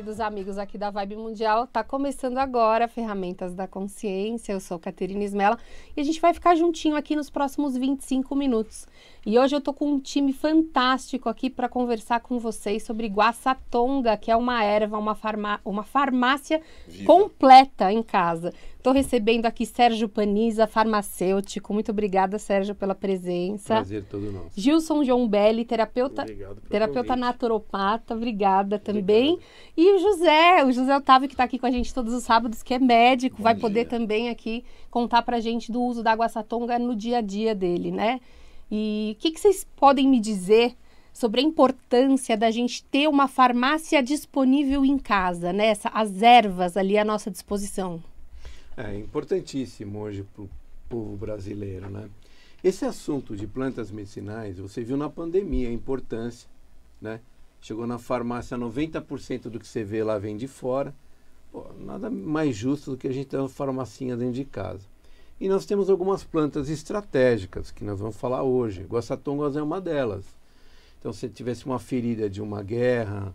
queridos amigos aqui da Vibe Mundial. Tá começando agora Ferramentas da Consciência. Eu sou Caterina Ismela e a gente vai ficar juntinho aqui nos próximos 25 minutos. E hoje eu estou com um time fantástico aqui para conversar com vocês sobre guaçatonga, que é uma erva, uma, uma farmácia Viva. completa em casa. Estou recebendo aqui Sérgio Paniza, farmacêutico. Muito obrigada, Sérgio, pela presença. Prazer todo nosso. Gilson João Belli, terapeuta, terapeuta naturopata. Obrigada também. Obrigado. E o José, o José Otávio, que está aqui com a gente todos os sábados, que é médico, Bom vai dia. poder também aqui contar para a gente do uso da guaçatonga no dia a dia dele, né? E o que, que vocês podem me dizer sobre a importância da gente ter uma farmácia disponível em casa, né? Essa, as ervas ali à nossa disposição. É importantíssimo hoje para o povo brasileiro, né? Esse assunto de plantas medicinais, você viu na pandemia a importância, né? Chegou na farmácia, 90% do que você vê lá vem de fora. Pô, nada mais justo do que a gente ter uma farmacinha dentro de casa. E nós temos algumas plantas estratégicas que nós vamos falar hoje. Guaçatongas é uma delas. Então, se tivesse uma ferida de uma guerra,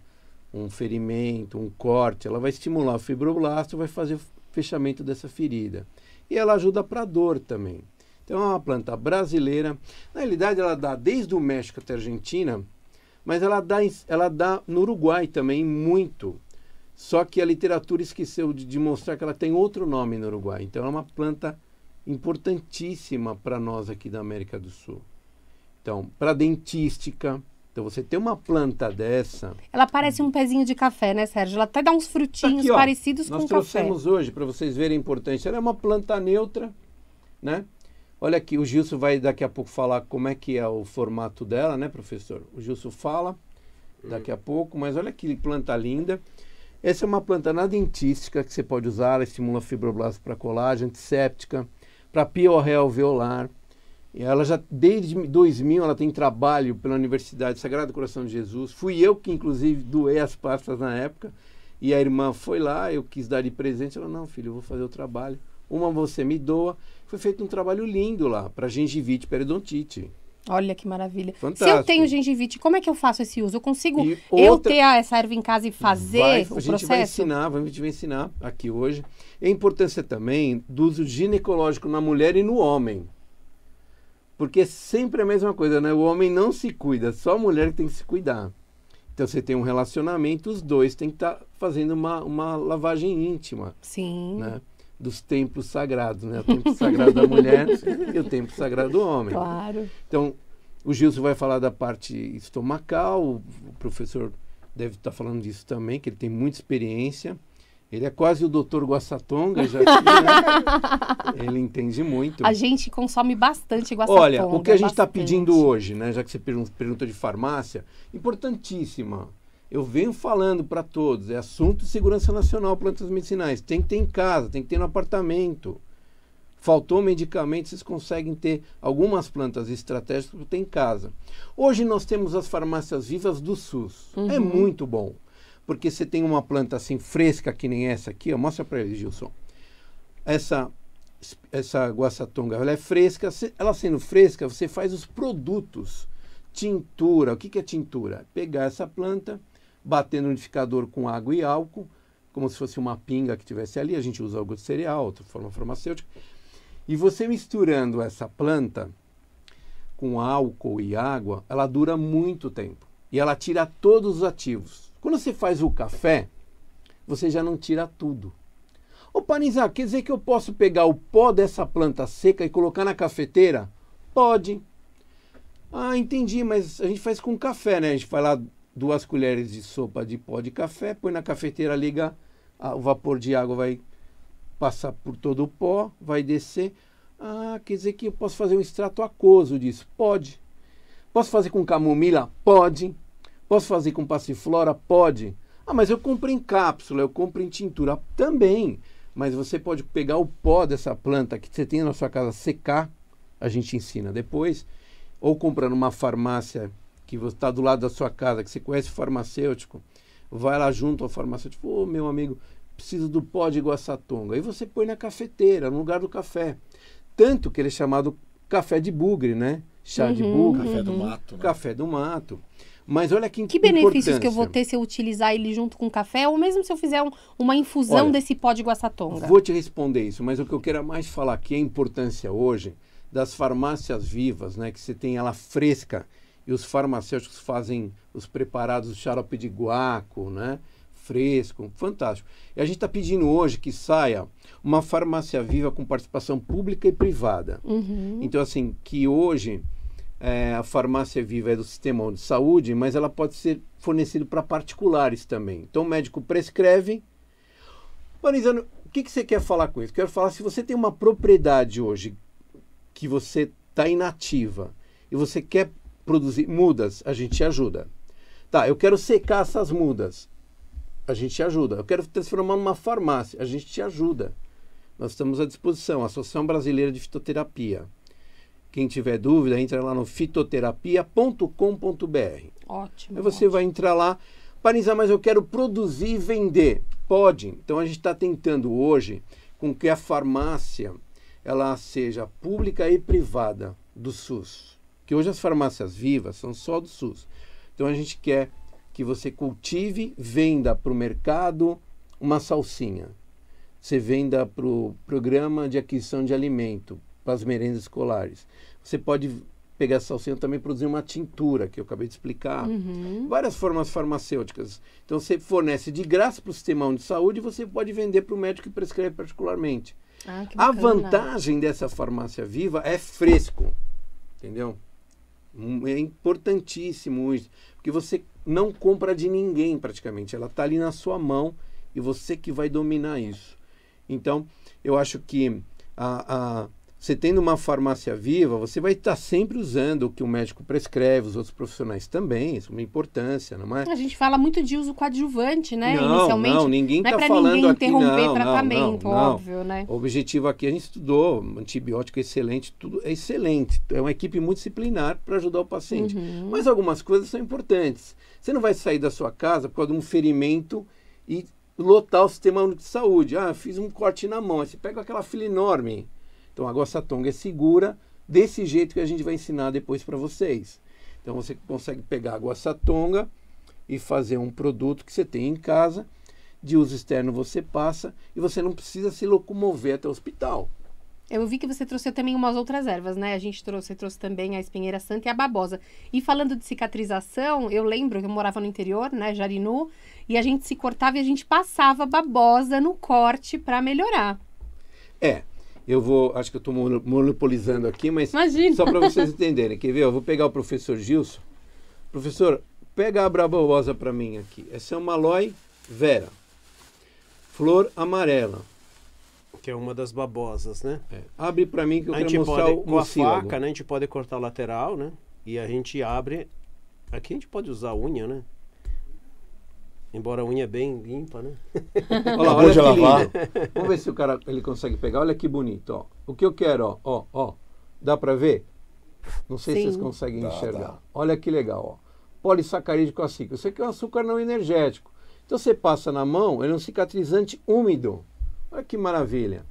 um ferimento, um corte, ela vai estimular o fibroblasto, vai fazer o fechamento dessa ferida. E ela ajuda para a dor também. Então, é uma planta brasileira. Na realidade, ela dá desde o México até a Argentina, mas ela dá, ela dá no Uruguai também muito. Só que a literatura esqueceu de, de mostrar que ela tem outro nome no Uruguai. Então, é uma planta importantíssima para nós aqui da América do Sul. Então, para dentística, então você tem uma planta dessa. Ela parece um pezinho de café, né, Sérgio? Ela até dá uns frutinhos aqui, ó, parecidos com o café. Nós trouxemos hoje para vocês verem a importância. Ela é uma planta neutra, né? Olha aqui, o Gilson vai daqui a pouco falar como é que é o formato dela, né, professor? O Gilson fala daqui a pouco, mas olha que planta linda. Essa é uma planta na dentística que você pode usar, ela estimula fibroblastos para colágeno, antisséptica, para Piorel Violar. Ela já desde 2000 ela tem trabalho pela Universidade Sagrado Coração de Jesus. Fui eu que inclusive doei as pastas na época. E a irmã foi lá, eu quis dar de presente, ela não, filho, eu vou fazer o trabalho. Uma você me doa. Foi feito um trabalho lindo lá para gengivite periodontite. Olha que maravilha. Fantástico. Se eu tenho gengivite, como é que eu faço esse uso? Eu consigo eu ter essa erva em casa e fazer vai, o processo? A gente processo? vai ensinar, a gente vai ensinar aqui hoje. A é importância também do uso ginecológico na mulher e no homem. Porque é sempre a mesma coisa, né? O homem não se cuida, só a mulher tem que se cuidar. Então você tem um relacionamento, os dois têm que estar tá fazendo uma, uma lavagem íntima. Sim. Né? dos templos sagrados, né? O templo sagrado da mulher e o templo sagrado do homem. Claro. Então, o Gilson vai falar da parte estomacal, o professor deve estar tá falando disso também, que ele tem muita experiência. Ele é quase o doutor Guassatonga, já que, né? ele entende muito. A gente consome bastante guassatonga. Olha, o que a gente está pedindo hoje, né? Já que você perguntou de farmácia, importantíssima eu venho falando para todos, é assunto de segurança nacional, plantas medicinais. Tem que ter em casa, tem que ter no apartamento. Faltou medicamento, vocês conseguem ter algumas plantas estratégicas que tem em casa. Hoje nós temos as farmácias vivas do SUS. É uhum. É muito bom, porque você tem uma planta assim fresca, que nem essa aqui. Ó. Mostra para eles, Gilson. Essa, essa guaçatonga, ela é fresca. Ela sendo fresca, você faz os produtos. Tintura. O que, que é tintura? Pegar essa planta batendo no unificador com água e álcool, como se fosse uma pinga que tivesse ali. A gente usa algo de cereal, outra forma farmacêutica. E você misturando essa planta com álcool e água, ela dura muito tempo. E ela tira todos os ativos. Quando você faz o café, você já não tira tudo. Ô Panizar, quer dizer que eu posso pegar o pó dessa planta seca e colocar na cafeteira? Pode. Ah, entendi, mas a gente faz com café, né? A gente vai lá duas colheres de sopa de pó de café, põe na cafeteira, liga, a, o vapor de água vai passar por todo o pó, vai descer. Ah, quer dizer que eu posso fazer um extrato aquoso disso? Pode. Posso fazer com camomila? Pode. Posso fazer com passiflora? Pode. Ah, mas eu compro em cápsula, eu compro em tintura também. Mas você pode pegar o pó dessa planta que você tem na sua casa secar, a gente ensina depois, ou comprar numa farmácia que está do lado da sua casa, que você conhece farmacêutico, vai lá junto ao farmacêutico, ô oh, meu amigo, preciso do pó de iguaçatonga. Aí você põe na cafeteira, no lugar do café. Tanto que ele é chamado café de bugre, né? Chá uhum, de bugre. Café do uhum. mato. Né? Café do mato. Mas olha que Que benefícios que eu vou ter se eu utilizar ele junto com o café, ou mesmo se eu fizer um, uma infusão olha, desse pó de guaçatonga? Vou te responder isso, mas o que eu quero mais falar aqui é a importância hoje das farmácias vivas, né? Que você tem ela fresca, e os farmacêuticos fazem os preparados, o xarope de guaco, né? fresco, fantástico. E a gente está pedindo hoje que saia uma farmácia viva com participação pública e privada. Uhum. Então, assim, que hoje é, a farmácia viva é do sistema de saúde, mas ela pode ser fornecida para particulares também. Então, o médico prescreve. Marizano, o que, que você quer falar com isso? Quero falar se você tem uma propriedade hoje que você está inativa e você quer produzir mudas, a gente te ajuda. Tá, eu quero secar essas mudas, a gente te ajuda. Eu quero transformar numa farmácia, a gente te ajuda. Nós estamos à disposição, Associação Brasileira de Fitoterapia. Quem tiver dúvida, entra lá no fitoterapia.com.br. Ótimo. Aí você ótimo. vai entrar lá. Panizar, mas eu quero produzir e vender. Pode. Então a gente está tentando hoje com que a farmácia ela seja pública e privada do SUS que hoje as farmácias vivas são só do SUS. Então a gente quer que você cultive, venda para o mercado uma salsinha. Você venda para o programa de aquisição de alimento, para as merendas escolares. Você pode pegar essa salsinha também produzir uma tintura, que eu acabei de explicar. Uhum. Várias formas farmacêuticas. Então, você fornece de graça para o sistema de saúde e você pode vender para o médico que prescreve particularmente. Ah, que a vantagem dessa farmácia viva é fresco, entendeu? É importantíssimo hoje, porque você não compra de ninguém praticamente, ela está ali na sua mão e você que vai dominar isso. Então, eu acho que a, a, você tendo uma farmácia viva, você vai estar tá sempre usando o que o médico prescreve, os outros profissionais também, isso é uma importância, não é? A gente fala muito de uso coadjuvante, né? Não, Inicialmente, não, ninguém está é tá falando ninguém aqui, interromper não, tratamento, não, não, óbvio, né? O objetivo aqui, a gente estudou, antibiótico excelente, tudo é excelente. É uma equipe multidisciplinar para ajudar o paciente. Uhum. Mas algumas coisas são importantes. Você não vai sair da sua casa por causa de um ferimento e lotar o sistema único de saúde. Ah, fiz um corte na mão. Aí você pega aquela fila enorme então a gossatonga é segura desse jeito que a gente vai ensinar depois para vocês. Então você consegue pegar a gossatonga e fazer um produto que você tem em casa, de uso externo você passa e você não precisa se locomover até o hospital. Eu vi que você trouxe também umas outras ervas, né? A gente trouxe, você trouxe também a espinheira santa e a babosa. E falando de cicatrização, eu lembro que eu morava no interior, né, Jarinu, e a gente se cortava e a gente passava babosa no corte para melhorar. É, eu vou, acho que eu estou monopolizando aqui, mas Imagina. só para vocês entenderem. Quer ver? Eu vou pegar o professor Gilson. Professor, pega a babosa para mim aqui. Essa é uma aloe vera, flor amarela. Que é uma das babosas, né? É. Abre para mim que eu a quero mostrar pode, o Com mocílago. a faca, né? A gente pode cortar a lateral, né? E a gente abre... Aqui a gente pode usar unha, né? Embora a unha é bem limpa, né? olha lá, olha lavar. Vamos ver se o cara ele consegue pegar. Olha que bonito, ó. O que eu quero, ó, ó, ó. Dá para ver? Não sei Sim. se vocês conseguem enxergar. Olha que legal, ó. Polissacarídeo açúcar. Isso aqui é um açúcar não energético. Então você passa na mão, ele é um cicatrizante úmido. Olha que maravilha.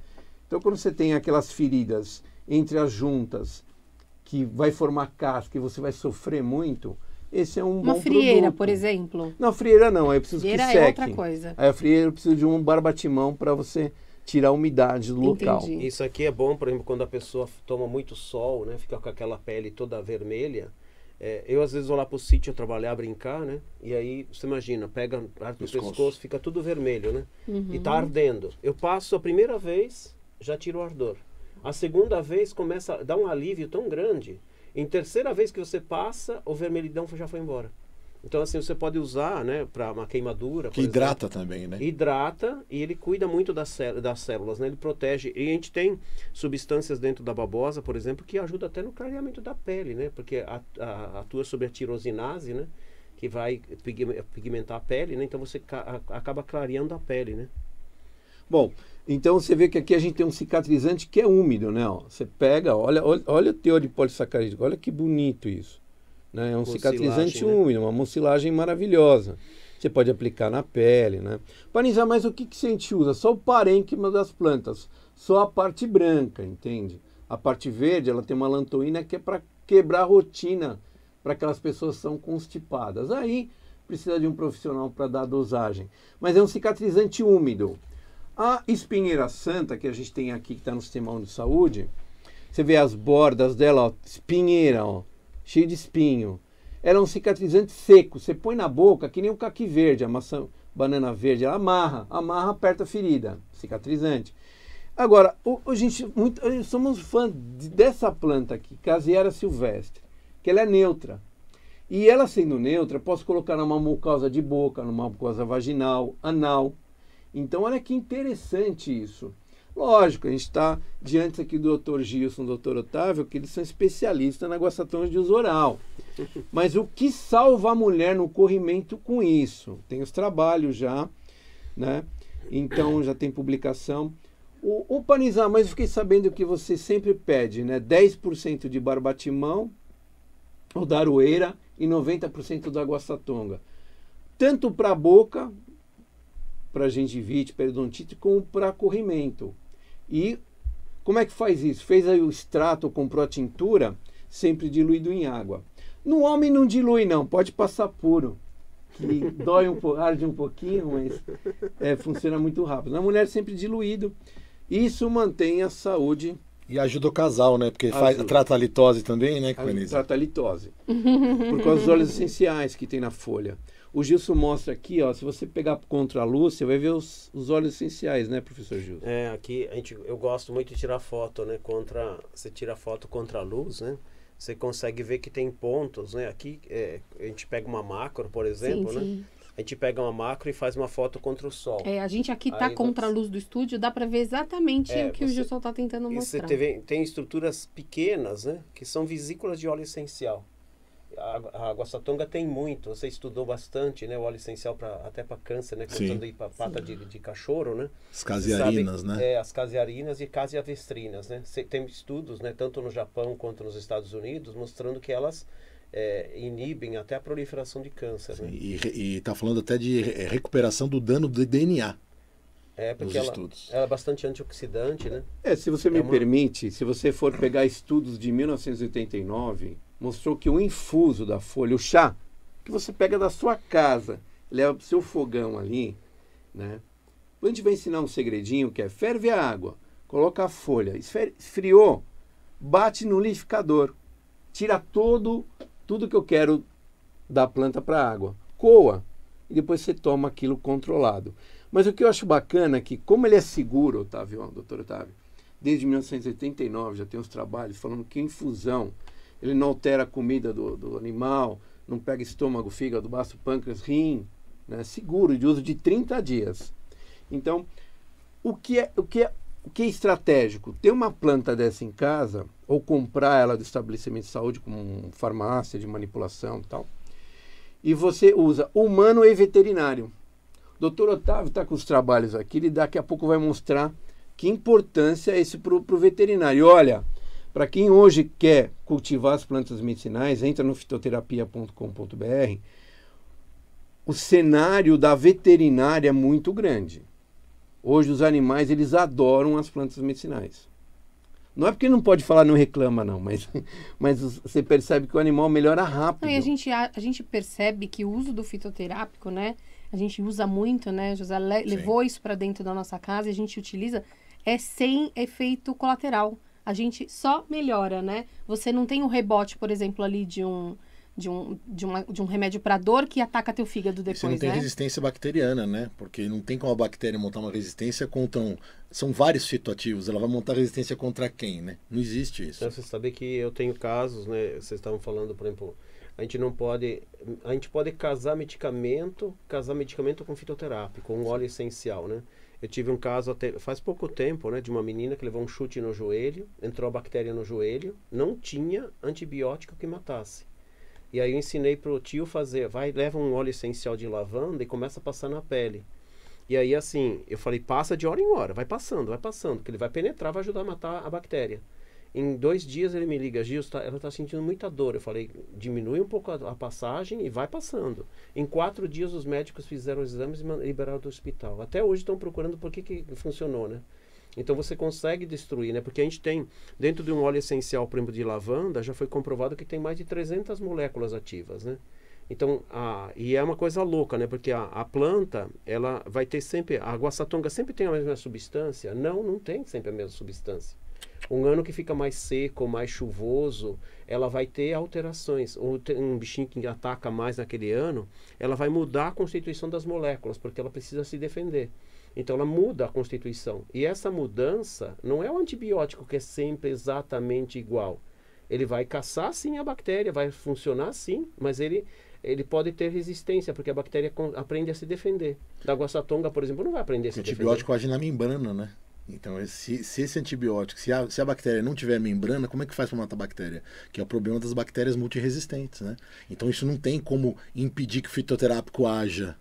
Então quando você tem aquelas feridas entre as juntas, que vai formar casca e você vai sofrer muito, esse é um Uma bom frieira, produto. por exemplo. Não, frieira não, aí eu preciso frieira que seque. Frieira é outra coisa. Aí é, a frieira eu preciso de um barbatimão para você tirar a umidade do Entendi. local. Isso aqui é bom, por exemplo, quando a pessoa toma muito sol, né, fica com aquela pele toda vermelha. É, eu às vezes vou lá pro sítio trabalhar, brincar, né? E aí, você imagina, pega arco do pescoço, fica tudo vermelho, né? Uhum. E tá uhum. ardendo. Eu passo a primeira vez, já tiro o ardor. A segunda vez começa a dar um alívio tão grande em terceira vez que você passa, o vermelhidão já foi embora. Então, assim, você pode usar, né, para uma queimadura. Que hidrata exemplo. também, né? Hidrata e ele cuida muito das, das células, né? Ele protege. E a gente tem substâncias dentro da babosa, por exemplo, que ajuda até no clareamento da pele, né? Porque a, a, atua sobre a tirosinase, né? Que vai pigmentar a pele, né? Então você acaba clareando a pele, né? Bom, então você vê que aqui a gente tem um cicatrizante que é úmido, né? Ó, você pega, olha, olha, olha o teor de polissacarídeo, olha que bonito isso. Né? É um cicatrizante né? úmido, uma mucilagem maravilhosa. Você pode aplicar na pele, né? Panizar, mas o que, que a gente usa? Só o parênquima das plantas, só a parte branca, entende? A parte verde, ela tem uma lantoína que é para quebrar a rotina para aquelas pessoas que são constipadas. Aí precisa de um profissional para dar a dosagem. Mas é um cicatrizante úmido. A espinheira santa que a gente tem aqui, que está no sistema de saúde, você vê as bordas dela, ó, espinheira, ó, cheio de espinho. Ela é um cicatrizante seco. Você põe na boca que nem o caqui verde, a maçã, banana verde. Ela amarra, amarra, aperta a ferida. Cicatrizante. Agora, o, o gente, muito, eh, somos fãs dessa planta aqui, caseira silvestre, que ela é neutra. E ela sendo neutra, posso colocar numa mucosa de boca, numa mucosa vaginal, anal, então, olha que interessante isso. Lógico, a gente está diante aqui do Dr. Gilson, do Dr. Otávio, que eles são especialistas na guaçatonga de uso oral. Mas o que salva a mulher no corrimento com isso? Tem os trabalhos já, né? Então já tem publicação. O, o Panizar, mas eu fiquei sabendo que você sempre pede, né? 10% de barbatimão ou arueira e 90% da guaçatonga. Tanto para a boca, para gengivite, periodontite, como para corrimento. E como é que faz isso? Fez aí o extrato, comprou a tintura, sempre diluído em água. No homem não dilui não, pode passar puro. Que dói um pouco, arde um pouquinho, mas é, funciona muito rápido. Na mulher sempre diluído. Isso mantém a saúde e ajuda o casal, né? Porque faz, trata a litose também, né, Clenise? Trata a litose. Por causa dos óleos essenciais que tem na folha. O Gilson mostra aqui, ó, se você pegar contra a luz, você vai ver os, os óleos essenciais, né, professor Gilson? É, aqui a gente, eu gosto muito de tirar foto, né, contra, você tira foto contra a luz, né, você consegue ver que tem pontos, né, aqui é, a gente pega uma macro, por exemplo, sim, né, sim. a gente pega uma macro e faz uma foto contra o sol. É, a gente aqui tá Aí contra a luz do estúdio, dá para ver exatamente é, o que você... o Gilson tá tentando mostrar. você teve, tem estruturas pequenas, né, que são vesículas de óleo essencial a, Guaçatonga tem muito. Você estudou bastante, né? O óleo essencial até para câncer, né? Contando aí para pata de, de, cachorro, né? As casearinas, sabe, né? É, as casearinas e caseavestrinas, né? Cê, tem estudos, né? Tanto no Japão quanto nos Estados Unidos, mostrando que elas é, inibem até a proliferação de câncer. Né? Sim, né? E está falando até de recuperação do dano do DNA. É, porque ela, ela, é bastante antioxidante, né? É, se você é me uma... permite, se você for pegar estudos de 1989, mostrou que o infuso da folha, o chá, que você pega da sua casa, leva para o seu fogão ali, né? A gente vai ensinar um segredinho que é ferve a água, coloca a folha, esfriou, bate no liquidificador, tira todo tudo que eu quero da planta para a água, coa e depois você toma aquilo controlado. Mas o que eu acho bacana é que como ele é seguro, Otávio, doutor Otávio, desde 1989 já tem uns trabalhos falando que infusão ele não altera a comida do, do animal, não pega estômago, fígado, baço, pâncreas, rim, né? seguro, de uso de 30 dias. Então, o que é, o que é, o que é estratégico? Ter uma planta dessa em casa, ou comprar ela do estabelecimento de saúde, como farmácia de manipulação e tal, e você usa humano e veterinário. O doutor Otávio está com os trabalhos aqui, ele daqui a pouco vai mostrar que importância é esse para o veterinário. E olha, para quem hoje quer cultivar as plantas medicinais, entra no fitoterapia.com.br. O cenário da veterinária é muito grande. Hoje os animais eles adoram as plantas medicinais. Não é porque não pode falar, não reclama, não, mas, mas você percebe que o animal melhora rápido. e a gente, a, a, gente percebe que o uso do fitoterápico, né? A gente usa muito, né, José? Le, levou isso para dentro da nossa casa e a gente utiliza, é sem efeito colateral a gente só melhora, né? Você não tem o um rebote, por exemplo, ali de um de um, de, uma, de um remédio para dor que ataca teu fígado depois, e Você não tem né? resistência bacteriana, né? Porque não tem como a bactéria montar uma resistência contra um... São vários fitoativos, ela vai montar resistência contra quem, né? Não existe isso. Então, você sabe que eu tenho casos, né? Vocês estavam falando, por exemplo, a gente não pode... A gente pode casar medicamento, casar medicamento com fitoterápico, com um óleo essencial, né? Eu tive um caso até faz pouco tempo, né, de uma menina que levou um chute no joelho, entrou a bactéria no joelho, não tinha antibiótico que matasse. E aí eu ensinei pro tio fazer, vai, leva um óleo essencial de lavanda e começa a passar na pele. E aí assim, eu falei, passa de hora em hora, vai passando, vai passando, que ele vai penetrar, vai ajudar a matar a bactéria. Em dois dias ele me liga, Gil, ela está sentindo muita dor. Eu falei, diminui um pouco a, a, passagem e vai passando. Em quatro dias os médicos fizeram os exames e liberaram do hospital. Até hoje estão procurando por que, que funcionou, né? Então você consegue destruir, né? Porque a gente tem, dentro de um óleo essencial, por exemplo, de lavanda, já foi comprovado que tem mais de 300 moléculas ativas, né? Então, a, e é uma coisa louca, né? Porque a, a planta, ela vai ter sempre. A guaçatonga sempre tem a mesma substância? Não, não tem sempre a mesma substância. Um ano que fica mais seco, mais chuvoso, ela vai ter alterações. Ou um bichinho que ataca mais naquele ano, ela vai mudar a constituição das moléculas, porque ela precisa se defender. Então ela muda a constituição. E essa mudança não é o antibiótico que é sempre exatamente igual. Ele vai caçar sim a bactéria, vai funcionar sim, mas ele ele pode ter resistência, porque a bactéria aprende a se defender. Da guaçatonga, por exemplo, não vai aprender a se defender. O antibiótico age na membrana, né? Então, é, se, se esse antibiótico, se a, se a, bactéria não tiver membrana, como é que faz para matar a bactéria? Que é o problema das bactérias multiresistentes, né? Então, isso não tem como impedir que o fitoterápico haja.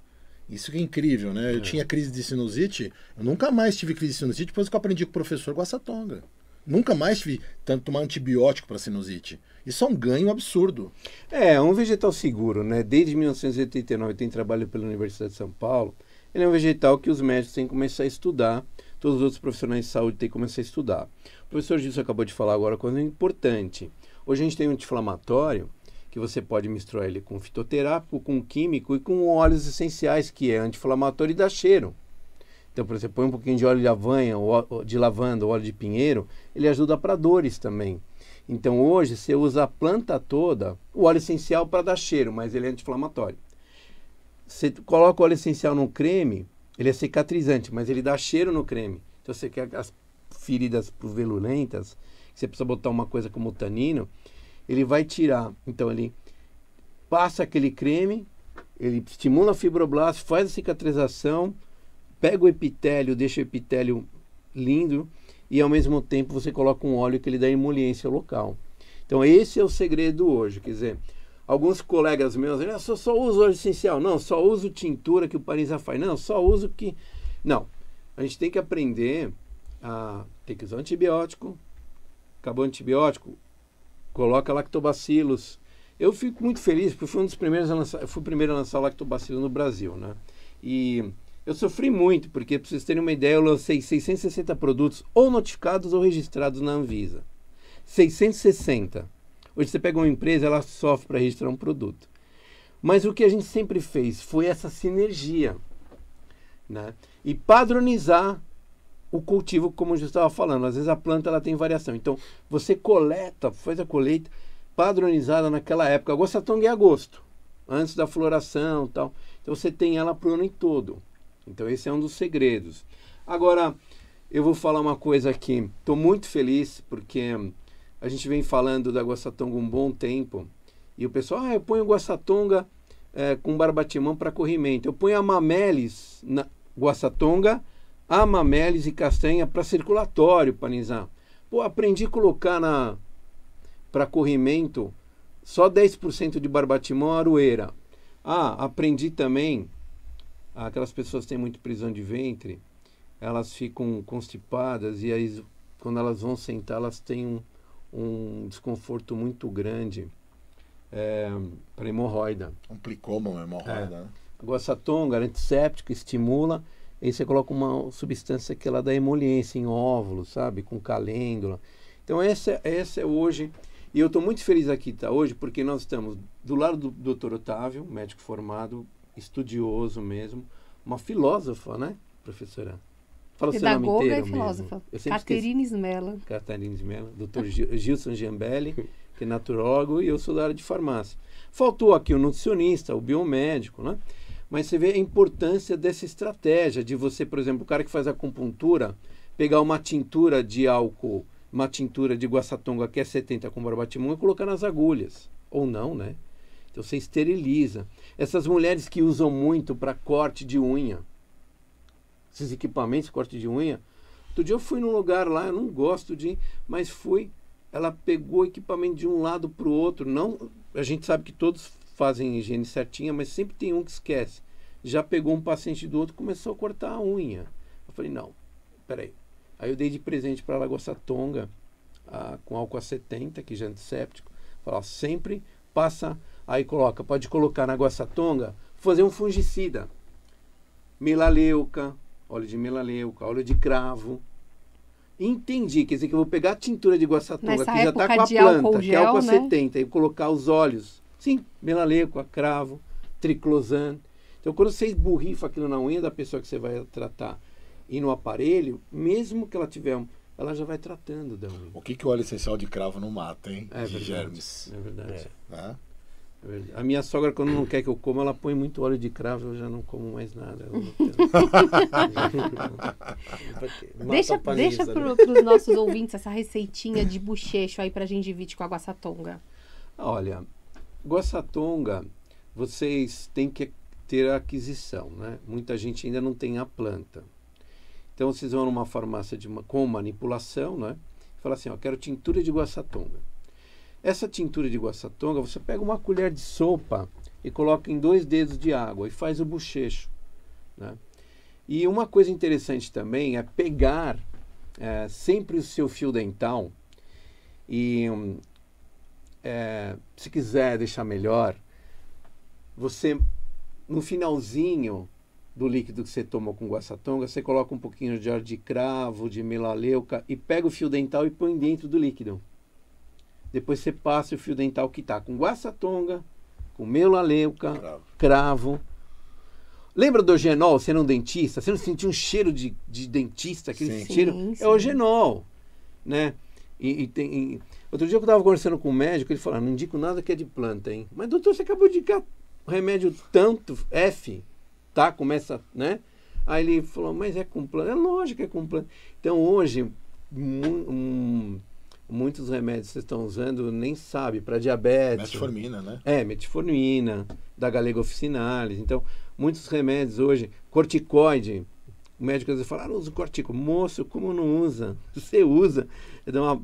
Isso que é incrível, né? Eu é. tinha crise de sinusite, eu nunca mais tive crise de sinusite depois que eu aprendi com o professor Guassatonga Nunca mais tive tanto tomar antibiótico para sinusite. Isso é um ganho absurdo. É, um vegetal seguro, né? Desde 1989 tem trabalho pela Universidade de São Paulo. Ele é um vegetal que os médicos têm que começar a estudar todos os outros profissionais de saúde têm que começar a estudar. O professor Gilson acabou de falar agora uma coisa importante. Hoje a gente tem um anti-inflamatório que você pode misturar ele com fitoterápico, com químico e com óleos essenciais, que é anti-inflamatório e dá cheiro. Então, por exemplo, põe um pouquinho de óleo de ou de lavanda, óleo de pinheiro, ele ajuda para dores também. Então, hoje, você usa a planta toda, o óleo essencial para dar cheiro, mas ele é anti-inflamatório. Você coloca o óleo essencial no creme, ele é cicatrizante, mas ele dá cheiro no creme. Então você quer as feridas velulentas, você precisa botar uma coisa como o tanino, ele vai tirar. Então ele passa aquele creme, ele estimula a fibroblasto, faz a cicatrização, pega o epitélio, deixa o epitélio lindo e ao mesmo tempo você coloca um óleo que ele dá emoliência local. Então esse é o segredo hoje, quer dizer, alguns colegas meus, eu ah, só, só uso óleo essencial, não, só uso tintura que o Paris já faz, não, só uso que. Não. A gente tem que aprender a ter que usar antibiótico. Acabou o antibiótico, coloca lactobacilos. Eu fico muito feliz porque fui um dos primeiros a lançar, eu fui o primeiro a lançar lactobacilo no Brasil, né? E eu sofri muito, porque para vocês terem uma ideia, eu lancei 660 produtos ou notificados ou registrados na Anvisa. 660. Hoje você pega uma empresa, ela sofre para registrar um produto. Mas o que a gente sempre fez foi essa sinergia. Né? E padronizar o cultivo, como eu estava falando. Às vezes a planta ela tem variação. Então, você coleta, faz a colheita padronizada naquela época. Agosto, é agosto, antes da floração tal. Então, você tem ela para o ano todo. Então, esse é um dos segredos. Agora, eu vou falar uma coisa aqui. Estou muito feliz porque a gente vem falando da Guaçatonga um bom tempo. E o pessoal, ah, eu ponho Guaçatonga é, eh, com Barbatimão para corrimento. Eu ponho a na Guaçatonga, a e Castanha para circulatório, Panizá. Pô, aprendi a colocar na para corrimento só 10% de Barbatimão Aroeira. Ah, aprendi também, aquelas pessoas têm muito prisão de ventre, elas ficam constipadas e aí quando elas vão sentar, elas têm um um desconforto muito grande é, eh, para hemorroida. plicoma, uma hemorroida, é. né? Goçatonga, é antisséptico, estimula. Aí você coloca uma substância que ela é dá emoliência em óvulos, sabe? Com calêndula. Então, essa, essa é hoje. E eu estou muito feliz aqui tá, hoje, porque nós estamos do lado do doutor Otávio, médico formado, estudioso mesmo, uma filósofa, né, professora? Fala Pedagoga seu nome inteiro e filósofa. Caterina Ismela. Caterina Ismela. Doutor Gilson Giambelli, que é naturólogo, e eu sou da área de farmácia. Faltou aqui o nutricionista, o biomédico, né? Mas você vê a importância dessa estratégia de você, por exemplo, o cara que faz acupuntura, pegar uma tintura de álcool, uma tintura de guaçatonga que é 70 com barbatimum e colocar nas agulhas. Ou não, né? Então você esteriliza. Essas mulheres que usam muito para corte de unha, esses equipamentos, corte de unha. Outro dia eu fui num lugar lá, eu não gosto de ir, mas fui, ela pegou equipamento de um lado para o outro. Não, a gente sabe que todos fazem higiene certinha, mas sempre tem um que esquece. Já pegou um paciente do outro, começou a cortar a unha. Eu falei, não, peraí. Aí eu dei de presente para ela gossatonga a, com álcool a 70, que já é antisséptico. Falar, sempre passa, aí coloca, pode colocar na goçatonga, fazer um fungicida. Melaleuca, óleo de melaleuca, óleo de cravo. Entendi, quer dizer que eu vou pegar a tintura de guaçatuba, que já está com a planta, gel, que é álcool né? 70, e colocar os óleos. Sim, melaleuca, cravo, triclosan. Então, quando você esburrifa aquilo na unha da pessoa que você vai tratar e no aparelho, mesmo que ela tiver um ela já vai tratando da unha. O que, que o óleo essencial de cravo não mata, hein? É de verdade, germes. É verdade. É. É. A minha sogra, quando não quer que eu coma, ela põe muito óleo de cravo, eu já não como mais nada. deixa deixa para né? os nossos ouvintes essa receitinha de bochecho aí para gengivite com a guaçatonga. Olha, guaçatonga, vocês têm que ter a aquisição, né? Muita gente ainda não tem a planta. Então vocês vão numa farmácia de uma, com manipulação, né? Fala assim, ó, quero tintura de guaçatonga essa tintura de guaçatonga, você pega uma colher de sopa e coloca em dois dedos de água e faz o bochecho. Né? E uma coisa interessante também é pegar é, sempre o seu fio dental e, hum, é, se quiser deixar melhor, você, no finalzinho do líquido que você tomou com guaçatonga, você coloca um pouquinho de ar de cravo, de melaleuca e pega o fio dental e põe dentro do líquido. Depois você passa o fio dental que está com guaçatonga, com melaleuca, cravo. cravo. Lembra do genol, sendo um dentista? Você não sentia um cheiro de, de dentista, aquele sim. cheiro? Sim, É o genol, né? E, e tem, e... Outro dia eu estava conversando com um médico, ele falou, ah, não indico nada que é de planta, hein? Mas doutor, você acabou de indicar remédio tanto F, tá? Começa, né? Aí ele falou, mas é com planta. É lógico que é com planta. Então hoje, um, um muitos remédios que vocês estão usando nem sabe para diabetes. Metformina, né? É, metformina, da galegoficinalis. Então, muitos remédios hoje, corticoide. O médico às vezes fala, ah, uso cortico. Moço, como não usa? Você usa. É uma,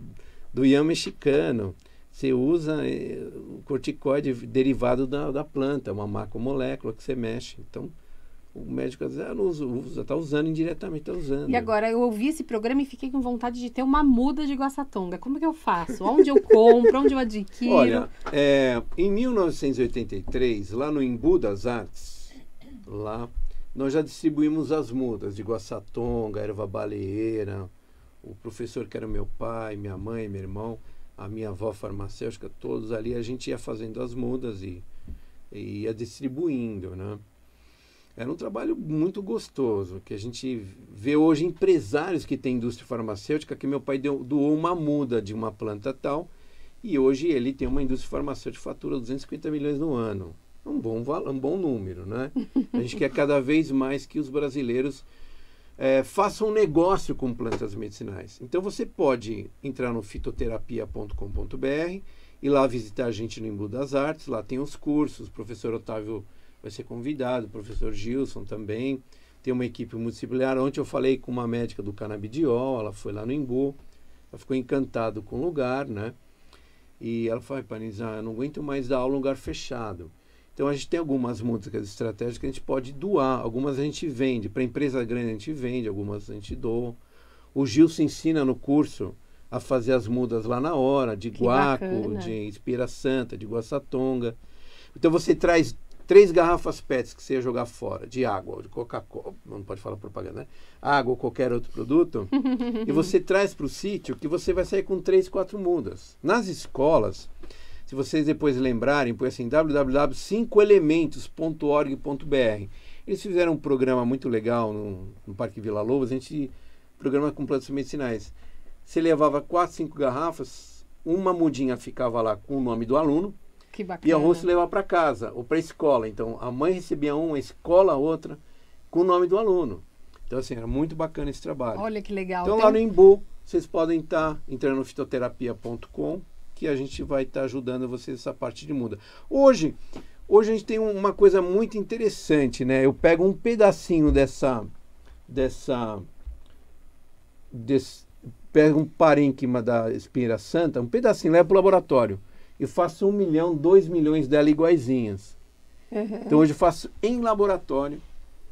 do ian mexicano. Você usa eh, o corticoide derivado da, da planta, é uma macromolécula que você mexe. Então, o médico diz, ah, não usa, usa, tá usando indiretamente, tá usando. E agora, eu ouvi esse programa e fiquei com vontade de ter uma muda de guaçatonga. Como que eu faço? Onde eu compro? onde eu adquiro? Olha, é, em 1983, lá no Embu das Artes, lá, nós já distribuímos as mudas de guaçatonga, erva baleeira, o professor que era meu pai, minha mãe, meu irmão, a minha avó farmacêutica, todos ali, a gente ia fazendo as mudas e, e ia distribuindo, né? Era um trabalho muito gostoso, que a gente vê hoje empresários que têm indústria farmacêutica, que meu pai deu, doou uma muda de uma planta tal, e hoje ele tem uma indústria farmacêutica que fatura 250 milhões no ano. É um bom, um bom número, né? A gente quer cada vez mais que os brasileiros é, façam um negócio com plantas medicinais. Então você pode entrar no fitoterapia.com.br e lá visitar a gente no Embu das Artes, lá tem os cursos, o professor Otávio vai ser convidado, o professor Gilson também. Tem uma equipe multidisciplinar. Ontem eu falei com uma médica do canabidiol, ela foi lá no Embu, ela ficou encantada com o lugar, né? E ela falou, Panizar, eu não aguento mais dar aula em lugar fechado. Então a gente tem algumas músicas estratégicas que a gente pode doar, algumas a gente vende, para empresa grande a gente vende, algumas a gente doa. O Gil se ensina no curso a fazer as mudas lá na hora, de que guaco, bacana. de espira santa, de guaçatonga. Então você traz três garrafas PETs que você ia jogar fora, de água, de Coca-Cola, não pode falar propaganda, né? Água ou qualquer outro produto, e você traz para o sítio que você vai sair com três, quatro mudas. Nas escolas, se vocês depois lembrarem, põe assim www.5elementos.org.br. Eles fizeram um programa muito legal no, no Parque Vila Lobos, a gente programa com plantas medicinais. Você levava quatro, cinco garrafas, uma mudinha ficava lá com o nome do aluno, que bacana. E a Rússia levar para casa ou para escola. Então a mãe recebia uma, a escola outra, com o nome do aluno. Então assim, era muito bacana esse trabalho. Olha que legal. Então, lá no Embu, vocês podem estar tá entrando no fitoterapia.com que a gente vai estar tá ajudando vocês essa parte de muda. Hoje, hoje a gente tem uma coisa muito interessante, né? Eu pego um pedacinho dessa dessa desse, pego um parênquima da espinheira santa, um pedacinho, leva para o laboratório e faço um milhão, dois milhões dela iguaizinhas. Uhum. Então hoje eu faço em laboratório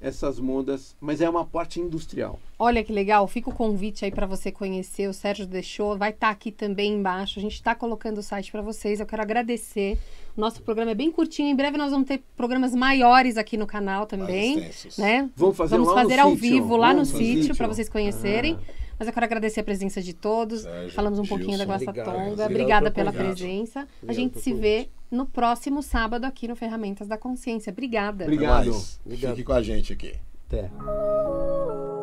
essas mudas, mas é uma parte industrial. Olha que legal, fica o convite aí para você conhecer. O Sérgio deixou, vai estar tá aqui também embaixo. A gente está colocando o site para vocês. Eu quero agradecer. Nosso programa é bem curtinho. Em breve nós vamos ter programas maiores aqui no canal também, né? Vamos fazer, vamos fazer ao sítio. vivo lá vamos no sítio para vocês conhecerem. Ah. Mas eu quero agradecer a presença de todos. É, Falamos um Gilson, pouquinho da Glaça Tonga. Obrigada pela presença. Obrigado a gente se vê no próximo sábado aqui no Ferramentas da Consciência. Obrigada. Obrigado. Obrigado. Fique com a gente aqui. Até.